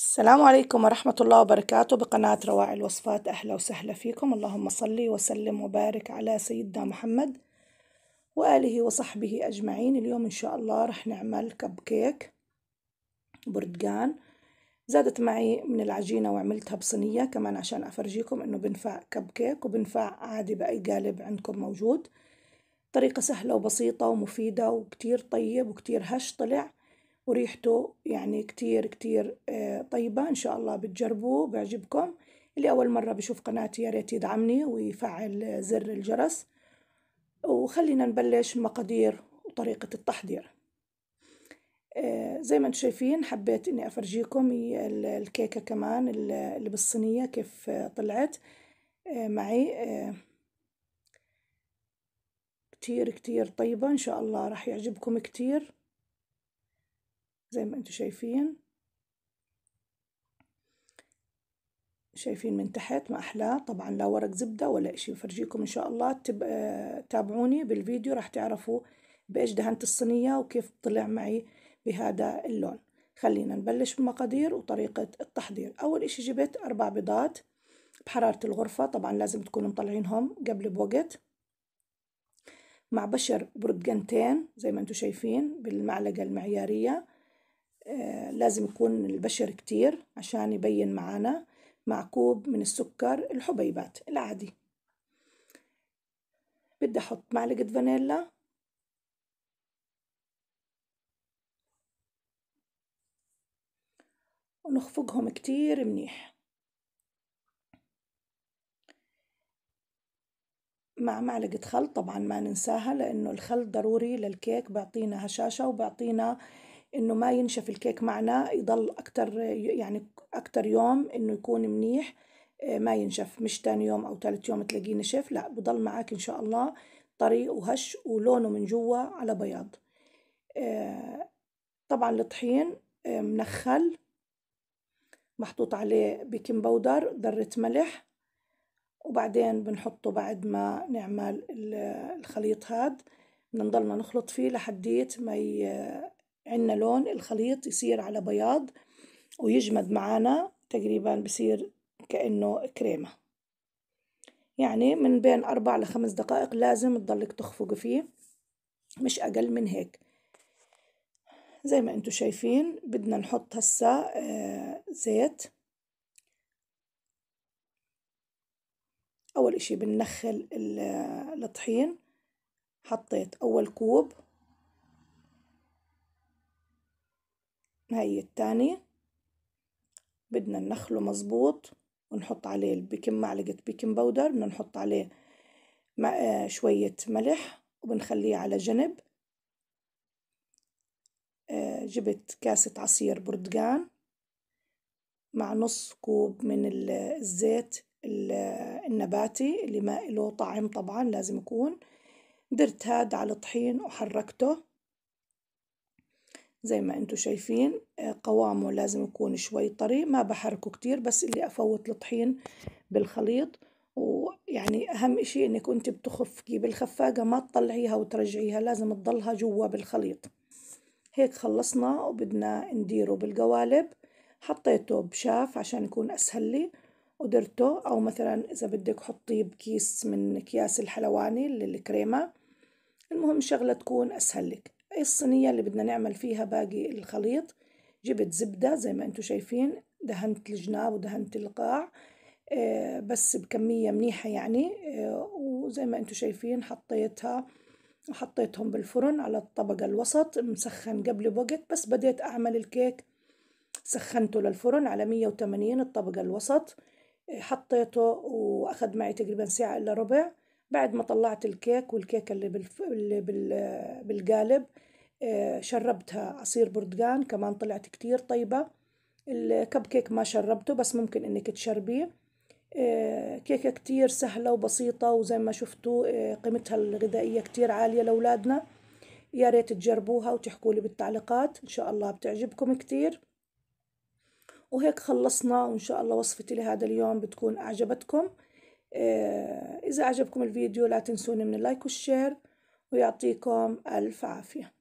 السلام عليكم ورحمة الله وبركاته بقناة رواعي الوصفات أهلا وسهلا فيكم اللهم صلي وسلم وبارك على سيدنا محمد وآله وصحبه أجمعين اليوم إن شاء الله رح نعمل كب كيك برتقان زادت معي من العجينة وعملتها بصينية كمان عشان أفرجيكم إنه بنفع كب كيك وبنفع عادي بأي قالب عندكم موجود طريقة سهلة وبسيطة ومفيدة وكتير طيب وكتير هش طلع وريحته يعني كتير كتير آه، طيبة إن شاء الله بتجربوه بيعجبكم اللي أول مرة بشوف قناتي يا ريت يدعمني ويفعل زر الجرس وخلينا نبلش المقادير وطريقة التحضير آه، زي ما انتم شايفين حبيت اني افرجيكم الكيكة كمان اللي بالصينية كيف طلعت آه، معي كتير كتير طيبة ان شاء الله راح يعجبكم كتير زي ما انتم شايفين شايفين من تحت ما أحلاه طبعا لا ورق زبدة ولا إشي بفرجيكم إن شاء الله تب... تابعوني بالفيديو راح تعرفوا بإيش دهنت الصينية وكيف طلع معي بهذا اللون خلينا نبلش بالمقادير وطريقة التحضير أول إشي جبت أربع بيضات بحرارة الغرفة طبعا لازم تكونوا مطلعينهم قبل بوقت مع بشر برتقانتين زي ما انتم شايفين بالمعلقة المعيارية آه، لازم يكون البشر كتير عشان يبين معانا مع كوب من السكر الحبيبات العادي بدي أحط معلقة فانيلا ونخفقهم كتير منيح مع معلقة خل طبعا ما ننساها لأنه الخل ضروري للكيك بيعطينا هشاشة وبيعطينا انه ما ينشف الكيك معنا يضل اكتر يعني اكتر يوم انه يكون منيح آه، ما ينشف مش تاني يوم او تالت يوم تلاقيه نشف لا بضل معاك ان شاء الله طري وهش ولونه من جوا على بياض آه، طبعا الطحين آه، منخل محطوط عليه بيكنج بودر ذرة ملح وبعدين بنحطه بعد ما نعمل الخليط هاد بنضلنا نخلط فيه لحديت ما عندنا لون الخليط يصير على بياض ويجمد معانا تقريبا بصير كأنه كريمة يعني من بين أربع لخمس دقائق لازم تضلك تخفقي فيه مش أقل من هيك زي ما انتو شايفين بدنا نحط هسا آه، زيت أول إشي بننخل الطحين حطيت أول كوب هاي التانية بدنا نخله مظبوط ونحط عليه البيكن معلقة بيكن بودر بدنا نحط عليه آه، شوية ملح وبنخليه على جنب آه، جبت كاسة عصير برتقان مع نص كوب من الزيت النباتي اللي ما له طعم طبعا لازم يكون درت هاد على طحين وحركته زي ما انتم شايفين آه، قوامه لازم يكون شوي طري ما بحركه كتير بس اللي افوت الطحين بالخليط ويعني اهم اشي انك انت بتخفقي بالخفاقة ما تطلعيها وترجعيها لازم تضلها جوا بالخليط هيك خلصنا وبدنا نديره بالقوالب حطيته بشاف عشان يكون اسهل لي قدرته او مثلا اذا بدك حطيه بكيس من اكياس الحلواني للكريمه المهم شغله تكون اسهل لك الصينية اللي بدنا نعمل فيها باقي الخليط جبت زبدة زي ما انتم شايفين دهنت الجناب ودهنت القاع آه، بس بكمية منيحة يعني آه، وزي ما انتم شايفين حطيتها وحطيتهم بالفرن على الطبقة الوسط مسخن قبل بوقت بس بديت أعمل الكيك سخنته للفرن على 180 الطبقة الوسط آه، حطيته وأخذ معي تقريبا ساعة إلا ربع بعد ما طلعت الكيك والكيكة اللي, بالف... بال... بالقالب آه، شربتها عصير برتقان كمان طلعت كتير طيبة الكب كيك ما شربته بس ممكن انك تشربيه آه، كيكة كتير سهلة وبسيطة وزي ما شفتوا آه، قيمتها الغذائية كتير عالية لأولادنا يا ريت تجربوها وتحكوا لي بالتعليقات إن شاء الله بتعجبكم كتير وهيك خلصنا وإن شاء الله وصفتي لهذا اليوم بتكون أعجبتكم إذا أعجبكم الفيديو لا تنسوني من اللايك والشير ويعطيكم ألف عافية